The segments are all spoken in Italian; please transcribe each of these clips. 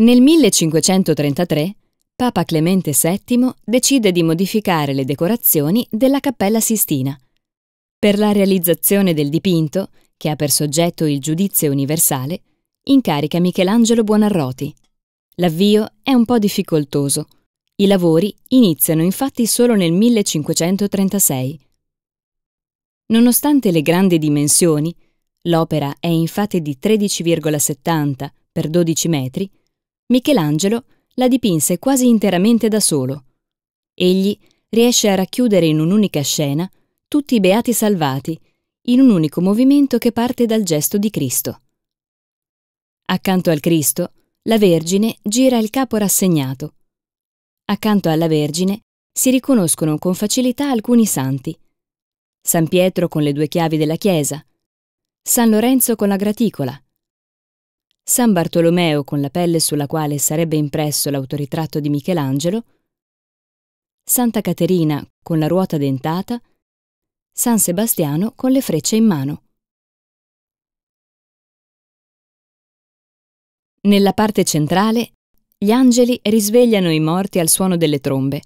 Nel 1533 Papa Clemente VII decide di modificare le decorazioni della Cappella Sistina. Per la realizzazione del dipinto, che ha per soggetto il giudizio universale, incarica Michelangelo Buonarroti. L'avvio è un po' difficoltoso. I lavori iniziano infatti solo nel 1536. Nonostante le grandi dimensioni, l'opera è infatti di 13,70 x 12 metri, Michelangelo la dipinse quasi interamente da solo. Egli riesce a racchiudere in un'unica scena tutti i beati salvati, in un unico movimento che parte dal gesto di Cristo. Accanto al Cristo, la Vergine gira il capo rassegnato. Accanto alla Vergine si riconoscono con facilità alcuni santi. San Pietro con le due chiavi della chiesa, San Lorenzo con la graticola, San Bartolomeo con la pelle sulla quale sarebbe impresso l'autoritratto di Michelangelo, Santa Caterina con la ruota dentata, San Sebastiano con le frecce in mano. Nella parte centrale, gli angeli risvegliano i morti al suono delle trombe.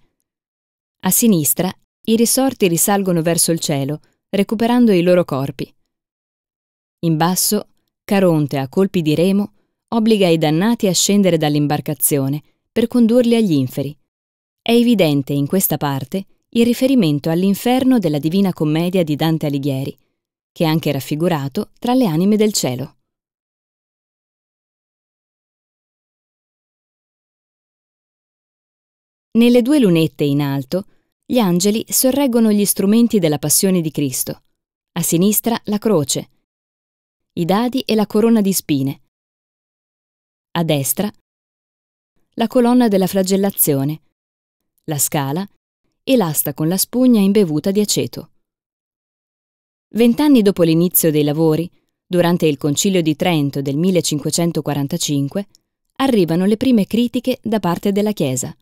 A sinistra, i risorti risalgono verso il cielo, recuperando i loro corpi. In basso, Caronte a colpi di remo obbliga i dannati a scendere dall'imbarcazione per condurli agli inferi. È evidente in questa parte il riferimento all'inferno della Divina Commedia di Dante Alighieri, che è anche raffigurato tra le anime del cielo. Nelle due lunette in alto, gli angeli sorreggono gli strumenti della passione di Cristo. A sinistra la croce, i dadi e la corona di spine, a destra, la colonna della flagellazione, la scala e l'asta con la spugna imbevuta di aceto. Vent'anni dopo l'inizio dei lavori, durante il Concilio di Trento del 1545, arrivano le prime critiche da parte della Chiesa.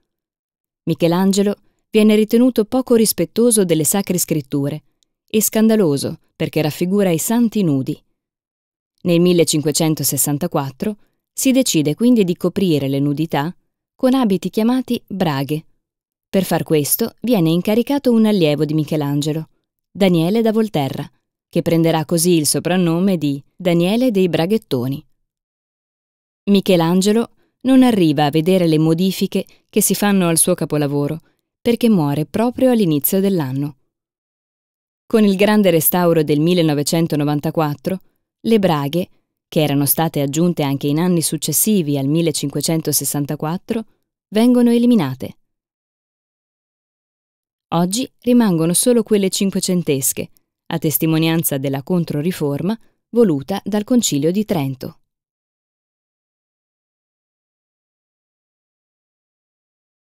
Michelangelo viene ritenuto poco rispettoso delle sacre scritture e scandaloso perché raffigura i santi nudi. Nel 1564 si decide quindi di coprire le nudità con abiti chiamati braghe. Per far questo viene incaricato un allievo di Michelangelo, Daniele da Volterra, che prenderà così il soprannome di Daniele dei Braghettoni. Michelangelo non arriva a vedere le modifiche che si fanno al suo capolavoro, perché muore proprio all'inizio dell'anno. Con il grande restauro del 1994, le braghe che erano state aggiunte anche in anni successivi al 1564, vengono eliminate. Oggi rimangono solo quelle cinquecentesche, a testimonianza della Controriforma voluta dal Concilio di Trento.